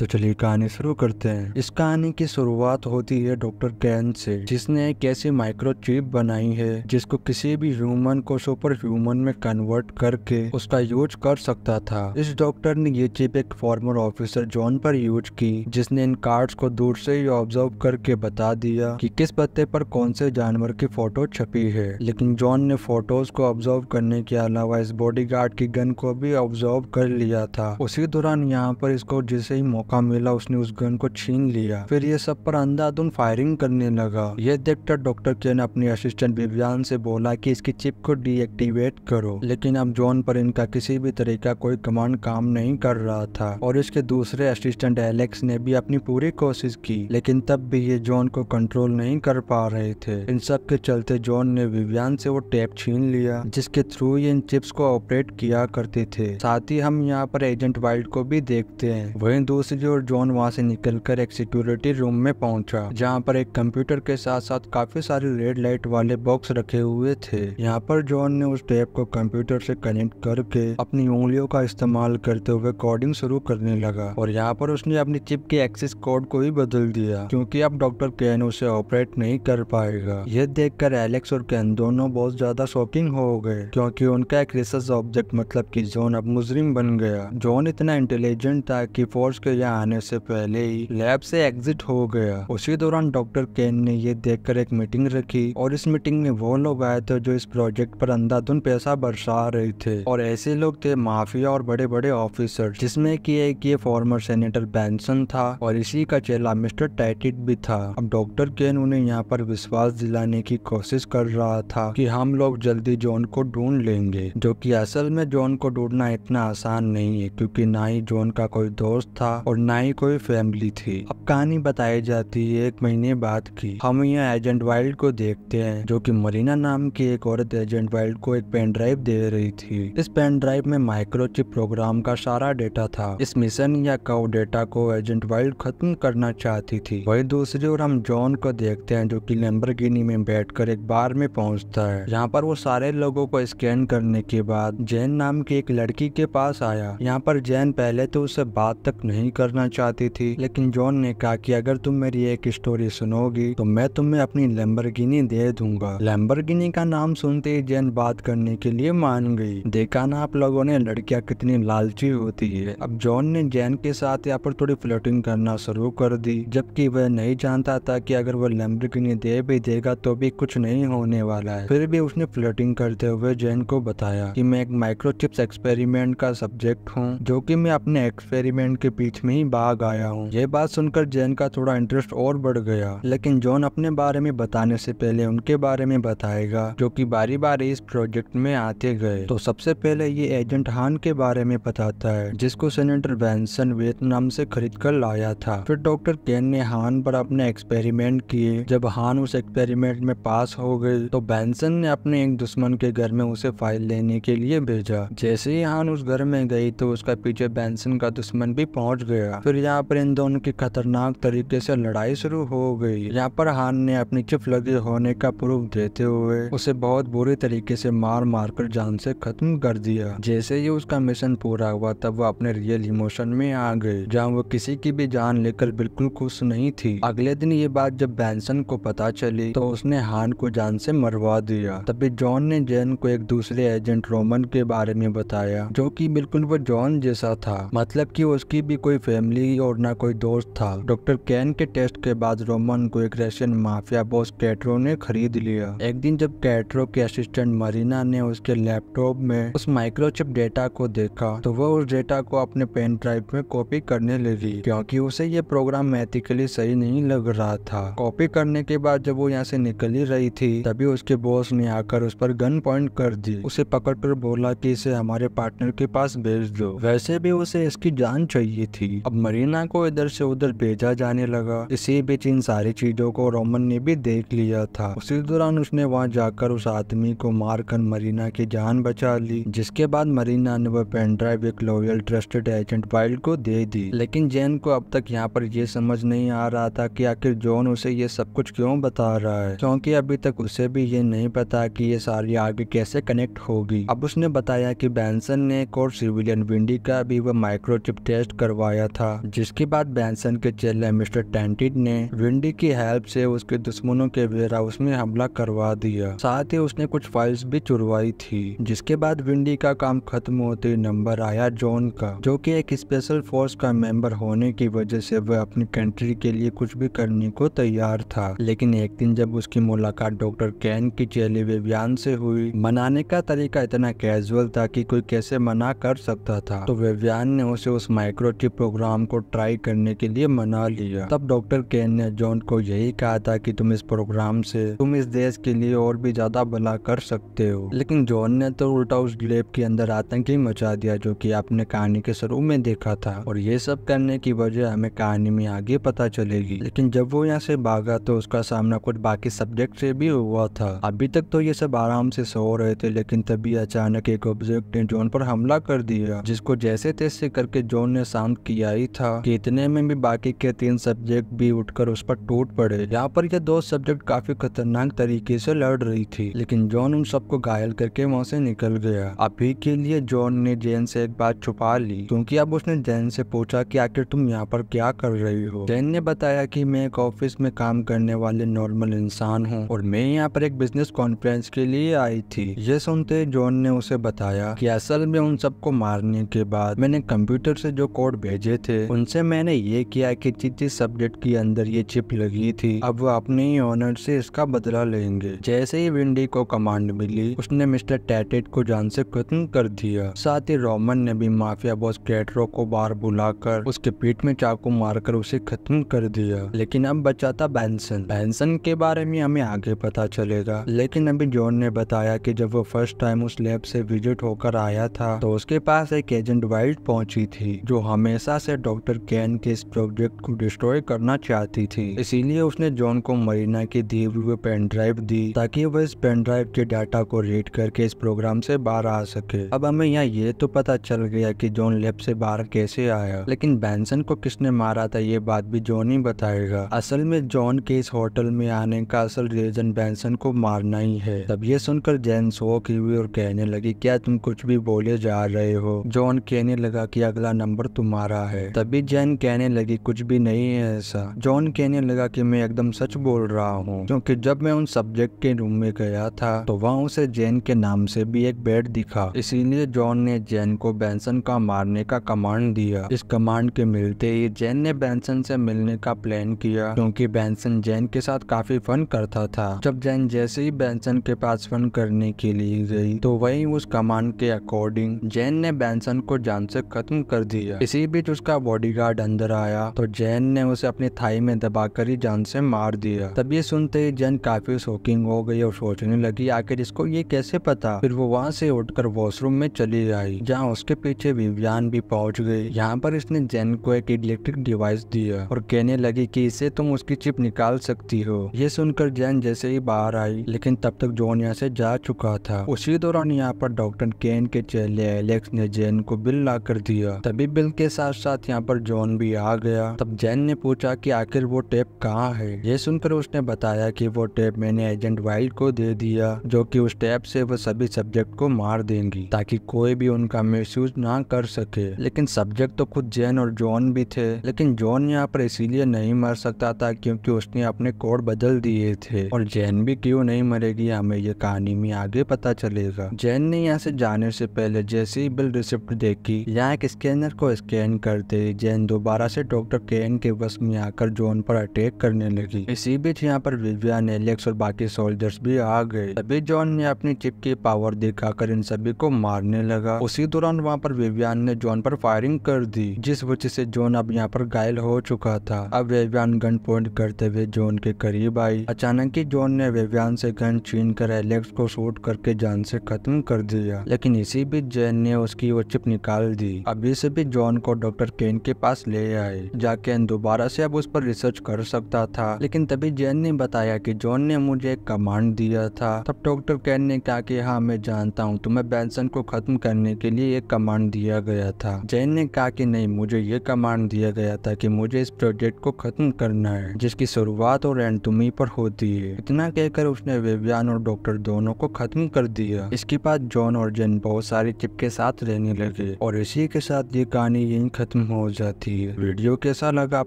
तो चलिए कहानी शुरू करते हैं इस कहानी की शुरुआत होती है डॉक्टर कैन से जिसने एक ऐसी माइक्रोचिप बनाई है जिसको किसी भी ह्यूमन को सुपर ह्यूमन में कन्वर्ट करके उसका यूज कर सकता था इस डॉक्टर ने ये चिप एक फॉर्मर ऑफिसर जॉन पर यूज की जिसने इन कार्ड्स को दूर से ही ऑब्जर्व करके बता दिया कि किस पत्ते पर कौन से जानवर की फोटो छपी है लेकिन जॉन ने फोटोज को ऑब्जर्व करने के अलावा इस बॉडी की गन को भी ऑब्जर्व कर लिया था उसी दौरान यहाँ पर इसको जिसे ही मौका मिला उसने उस गन को छीन लिया फिर ये सब पर अंधाधुन फायरिंग करने लगा यह देखकर डॉक्टर केन अपने असिस्टेंट विव्यान से बोला कि इसकी चिप को डीएक्टिवेट करो लेकिन अब जॉन पर इनका किसी भी तरह का कोई कमांड काम नहीं कर रहा था और इसके दूसरे असिस्टेंट एलेक्स ने भी अपनी पूरी कोशिश की लेकिन तब भी ये जॉन को कंट्रोल नहीं कर पा रहे थे इन सब के चलते जॉन ने विव्यान से वो टेप छीन लिया जिसके थ्रू ये इन चिप्स को ऑपरेट किया करते थे साथ ही हम यहाँ पर एजेंट वाइल्ड को भी देखते हैं वहीं दूसरी और जॉन वहाँ से कर एक सिक्योरिटी रूम में पहुंचा जहाँ पर एक कंप्यूटर के साथ साथ काफी सारे रेड लाइट वाले बॉक्स रखे हुए थे यहाँ पर जॉन ने उस टेप को कंप्यूटर से कनेक्ट करके अपनी उंगलियों का इस्तेमाल करते हुए कोडिंग शुरू करने लगा और यहाँ पर उसने अपनी चिप के एक्सेस कोड को ही बदल दिया क्योंकि अब डॉक्टर कैन उसे ऑपरेट नहीं कर पाएगा यह देखकर एलेक्स और कैन दोनों बहुत ज्यादा शॉकिंग हो गए क्योंकि उनका एक रिसर्च ऑब्जेक्ट मतलब की जॉन अब मुजरिम बन गया जॉन इतना इंटेलिजेंट था की फोर्स के इंडिया आने से पहले ही लैब से एग्जिट हो गया उसी दौरान डॉक्टर केन ने ये देखकर एक मीटिंग रखी और इस मीटिंग में वो लोग आए थे जो इस प्रोजेक्ट पर अंधाधुन पैसा बरसा रहे थे और ऐसे लोग थे माफिया और बड़े बड़े ऑफिसर जिसमे की एक ये फॉर्मर सेनेटर बैंसन था और इसी का चेला मिस्टर टाइटिट भी था अब डॉक्टर केन उन्हें यहाँ पर विश्वास दिलाने की कोशिश कर रहा था की हम लोग जल्दी जॉन को ढूंढ लेंगे जो की असल में जॉन को ढूंढना इतना आसान नहीं है क्योंकि ना ही जॉन का कोई दोस्त था और और ना ही कोई फैमिली थी अब कहानी बताई जाती है एक महीने बाद की हम यहाँ एजेंट वाइल्ड को देखते हैं जो कि मरीना नाम की एक औरत एजेंट वाइल्ड को एक पेन ड्राइव दे रही थी इस पेन ड्राइव में माइक्रोचिप प्रोग्राम का सारा डेटा था इस मिशन या कव डेटा को एजेंट वाइल्ड खत्म करना चाहती थी वही दूसरी ओर हम जॉन को देखते हैं जो की लेम्बर में बैठ एक बार में पहुँचता है यहाँ पर वो सारे लोगो को स्कैन करने के बाद जैन नाम की एक लड़की के पास आया यहाँ पर जैन पहले तो उससे बात तक नहीं कर करना चाहती थी लेकिन जॉन ने कहा कि अगर तुम मेरी एक स्टोरी सुनोगी तो मैं तुम्हें अपनी लैम्बरगिनी दे दूंगा लैम्बरगिनी का नाम सुनते ही जैन बात करने के लिए मान गई देखा ना आप लोगों ने लड़कियां कितनी लालची होती है अब जॉन ने जैन के साथ यहाँ पर थोड़ी फ्लोटिंग करना शुरू कर दी जबकि वह नहीं जानता था की अगर वह लैम्बरगिनी दे भी देगा तो भी कुछ नहीं होने वाला है फिर भी उसने फ्लोटिंग करते हुए जैन को बताया की मैं एक माइक्रोचिप्स एक्सपेरिमेंट का सब्जेक्ट हूँ जो की मैं अपने एक्सपेरिमेंट के बीच में ही भाग आया हूँ ये बात सुनकर जैन का थोड़ा इंटरेस्ट और बढ़ गया लेकिन जॉन अपने बारे में बताने से पहले उनके बारे में बताएगा जो की बारी बारी इस प्रोजेक्ट में आते गए तो सबसे पहले ये एजेंट हान के बारे में बताता है जिसको सेनेटर बैंसन वियतनाम से खरीद कर लाया था फिर डॉक्टर केन ने हान पर अपने एक्सपेरिमेंट किए जब हान उस एक्सपेरिमेंट में पास हो गए तो बैंसन ने अपने एक दुश्मन के घर में उसे फाइल लेने के लिए भेजा जैसे ही हान उस घर में गई तो उसका पीछे बैंसन का दुश्मन भी पहुंच गया गया फिर यहाँ पर इन दोनों की खतरनाक तरीके से लड़ाई शुरू हो गई यहाँ पर हान ने अपनी चिप लगे होने का प्रूफ देते हुए उसे बहुत बुरी तरीके से मार मार कर जान से खत्म कर दिया जैसे ही उसका मिशन पूरा हुआ तब वो अपने रियल इमोशन में आ गए जहाँ वो किसी की भी जान लेकर बिल्कुल खुश नहीं थी अगले दिन ये बात जब बैंसन को पता चली तो उसने हान को जान से मरवा दिया तभी जॉन ने जैन को एक दूसरे एजेंट रोमन के बारे में बताया जो कि बिल्कुल वो जॉन जैसा था मतलब कि उसकी भी कोई फैमिली और ना कोई दोस्त था डॉक्टर कैन के टेस्ट के बाद रोमन को एक रशियन माफिया बॉस कैटरो ने खरीद लिया एक दिन जब कैटरो के असिस्टेंट मरीना ने उसके लैपटॉप में उस माइक्रोचिप डेटा को देखा तो वह उस डेटा को अपने पेन ड्राइव में कॉपी करने लगी क्योंकि उसे ये प्रोग्राम मैथिकली सही नहीं लग रहा था कॉपी करने के बाद जब वो यहाँ से निकल ही रही थी तभी उसके बॉस ने आकर उस पर गन पॉइंट कर दी उसे पकड़ कर बोला कि इसे हमारे पार्टनर के पास भेज दो वैसे भी उसे इसकी जान चाहिए थी लगी अब मरीना को इधर से उधर भेजा जाने लगा इसी बीच इन सारी चीजों को रोमन ने भी देख लिया था उसी दौरान उसने वहाँ जाकर उस आदमी को मारकर मरीना की जान बचा ली जिसके बाद मरीना ने वह पेनड्राइव एक लॉयल ट्रस्टेड एजेंट वाइल्ड को दे दी लेकिन जैन को अब तक यहाँ पर यह समझ नहीं आ रहा था की आखिर जॉन उसे ये सब कुछ क्यों बता रहा है क्योंकि अभी तक उसे भी ये नहीं पता की ये सारी आगे कैसे कनेक्ट होगी अब उसने बताया की बैंसन ने एक और सिविलियन विंडी का भी वह माइक्रोचिप टेस्ट करवाया गया था जिसके बाद बैंसन के चेले मिस्टर टेंटिड ने विंडी की हेल्प से उसके दुश्मनों के वेयर हाउस में हमला करवा दिया साथ ही उसने कुछ फाइल्स भी चुरवाई थी जिसके बाद विंडी का काम खत्म होते नंबर आया जॉन का जो कि एक स्पेशल फोर्स का मेंबर होने की वजह से वह अपनी कंट्री के लिए कुछ भी करने को तैयार था लेकिन एक दिन जब उसकी मुलाकात डॉक्टर कैन की चेले वेवियान से हुई मनाने का तरीका इतना कैजुअल था की कोई कैसे मना कर सकता था तो वेवियान ने उसे उस माइक्रोचिप प्रोग्राम को ट्राई करने के लिए मना लिया तब डॉक्टर केन ने जॉन को यही कहा था कि तुम इस प्रोग्राम से तुम इस देश के लिए और भी ज्यादा भला कर सकते हो लेकिन जॉन ने तो उल्टा उस ग्लेब के अंदर आतंक ही मचा दिया जो कि आपने कहानी के शुरू में देखा था और ये सब करने की वजह हमें कहानी में आगे पता चलेगी लेकिन जब वो यहाँ से भागा तो उसका सामना कुछ बाकी सब्जेक्ट से भी हुआ था अभी तक तो ये सब आराम से सो रहे थे लेकिन तभी अचानक एक ऑब्जेक्ट ने जॉन पर हमला कर दिया जिसको जैसे तैसे करके जॉन ने शांत किया दिया ही था कि इतने में भी बाकी के तीन सब्जेक्ट भी उठकर उस पर टूट पड़े यहाँ पर यह दो सब्जेक्ट काफी खतरनाक तरीके से लड़ रही थी लेकिन जॉन उन सबको घायल करके वहाँ से निकल गया अभी के लिए जॉन ने जैन से एक बात छुपा ली क्योंकि अब उसने जैन से पूछा कि आखिर तुम यहाँ पर क्या कर रही हो जैन ने बताया कि मैं एक ऑफिस में काम करने वाले नॉर्मल इंसान हूँ और मैं यहाँ पर एक बिजनेस कॉन्फ्रेंस के लिए आई थी ये सुनते जॉन ने उसे बताया कि असल में उन सबको मारने के बाद मैंने कंप्यूटर से जो कोड भेजे मिले थे उनसे मैंने ये किया कि जिस जिस सब्जेक्ट के अंदर ये चिप लगी थी अब वो अपने ही ऑनर से इसका बदला लेंगे जैसे ही विंडी को कमांड मिली उसने मिस्टर टैटेट को जान से खत्म कर दिया साथ ही रोमन ने भी माफिया बॉस कैटरो को बाहर बुलाकर उसके पीठ में चाकू मारकर उसे खत्म कर दिया लेकिन अब बचा था बैंसन बैंसन के बारे में हमें आगे पता चलेगा लेकिन अभी जॉन ने बताया कि जब वो फर्स्ट टाइम उस लैब से विजिट होकर आया था तो उसके पास एक एजेंट वाइल्ड पहुंची थी जो हमेशा से डॉक्टर कैन के इस प्रोजेक्ट को डिस्ट्रॉय करना चाहती थी इसीलिए उसने जॉन को मरीना की दिए हुए पेन ड्राइव दी ताकि वह इस पेन ड्राइव के डाटा को रीड करके इस प्रोग्राम से बाहर आ सके अब हमें यहाँ ये तो पता चल गया कि जॉन लेब से बाहर कैसे आया लेकिन बैंसन को किसने मारा था ये बात भी जॉन ही बताएगा असल में जॉन के इस होटल में आने का असल रीजन बैंसन को मारना ही है तब ये सुनकर जैन शोक हुई और कहने लगी क्या तुम कुछ भी बोले जा रहे हो जॉन कहने लगा की अगला नंबर तुम्हारा है है तभी जैन कहने लगी कुछ भी नहीं है ऐसा जॉन कहने लगा कि मैं एकदम सच बोल रहा हूँ क्योंकि जब मैं उन सब्जेक्ट के रूम में गया था तो वहाँ उसे जैन के नाम से भी एक बेड दिखा इसीलिए जॉन ने जैन को बैंसन का मारने का कमांड दिया इस कमांड के मिलते ही जैन ने बैंसन से मिलने का प्लान किया क्योंकि बैंसन जैन के साथ काफी फन करता था जब जैन जैसे ही बैंसन के पास फन करने के लिए गई तो वही उस कमांड के अकॉर्डिंग जैन ने बैंसन को जान से खत्म कर दिया इसी बीच उस उसका बॉडीगार्ड अंदर आया तो जैन ने उसे अपनी थाई में दबाकर ही जान से मार दिया तब ये सुनते ही जैन काफी शोकिंग हो गई और सोचने लगी आखिर इसको ये कैसे पता फिर वो वहाँ से उठकर वॉशरूम में चली आई जहाँ उसके पीछे विव्यान भी पहुंच गई यहाँ पर इसने जैन को एक इलेक्ट्रिक डिवाइस दिया और कहने लगी कि इसे तुम उसकी चिप निकाल सकती हो ये सुनकर जैन जैसे ही बाहर आई लेकिन तब तक जोन यहाँ से जा चुका था उसी दौरान यहाँ पर डॉक्टर केन के चेले एलेक्स ने जैन को बिल ला कर दिया तभी बिल के साथ साथ यहाँ पर जॉन भी आ गया तब जैन ने पूछा कि आखिर वो टेप कहाँ है ये सुनकर उसने बताया कि वो टेप मैंने एजेंट वाइल्ड को दे दिया जो कि उस टेप से वो सभी सब्जेक्ट को मार देंगी ताकि कोई भी उनका मिस ना कर सके लेकिन सब्जेक्ट तो खुद जैन और जॉन भी थे लेकिन जॉन यहाँ पर इसीलिए नहीं मर सकता था क्योंकि उसने अपने कोड बदल दिए थे और जैन भी क्यों नहीं मरेगी हमें ये कहानी में आगे पता चलेगा जैन ने यहाँ से जाने से पहले जैसे ही बिल रिसिप्ट देखी यहाँ एक स्कैनर को स्कैन कर करते जैन दोबारा से डॉक्टर केन के वश में आकर जॉन पर अटैक करने लगी इसी बीच यहाँ पर विवियन एलेक्स और बाकी सोल्जर्स भी आ गए तभी जॉन ने अपनी चिप की पावर दिखाकर इन सभी को मारने लगा उसी दौरान वहाँ पर विवियन ने जॉन पर फायरिंग कर दी जिस वजह से जॉन अब यहाँ पर घायल हो चुका था अब विवियन गन पॉइंट करते हुए जॉन के करीब आई अचानक ही जॉन ने विवियन से गन छीन कर एलेक्स को शूट करके जान से खत्म कर दिया लेकिन इसी बीच जैन ने उसकी वो चिप निकाल दी अभी से भी जॉन को डॉक्टर करके इनके पास ले आए जाकेन दोबारा से अब उस पर रिसर्च कर सकता था लेकिन तभी जैन ने बताया कि जॉन ने मुझे एक कमांड दिया था तब डॉक्टर कैन ने कहा कि हाँ मैं जानता हूँ तुम्हें बैंसन को खत्म करने के लिए एक कमांड दिया गया था जैन ने कहा कि नहीं मुझे ये कमांड दिया गया था कि मुझे इस प्रोजेक्ट को खत्म करना है जिसकी शुरुआत और एंड तुम्ही पर होती है इतना कहकर उसने विव्यान और डॉक्टर दोनों को खत्म कर दिया इसके बाद जॉन और जैन बहुत सारी चिप के साथ रहने लगे और इसी के साथ ये कहानी यही खत्म खत्म हो जाती है वीडियो कैसा लगा आप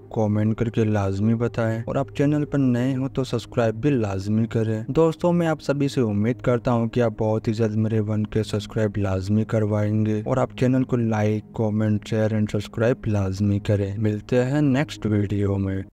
कमेंट करके लाजमी बताएं और आप चैनल पर नए हो तो सब्सक्राइब भी लाजमी करें दोस्तों मैं आप सभी से उम्मीद करता हूँ कि आप बहुत ही जल्द मेरे वन के सब्सक्राइब लाजमी करवाएंगे और आप चैनल को like comment share and subscribe लाजमी करें मिलते हैं नेक्स्ट वीडियो में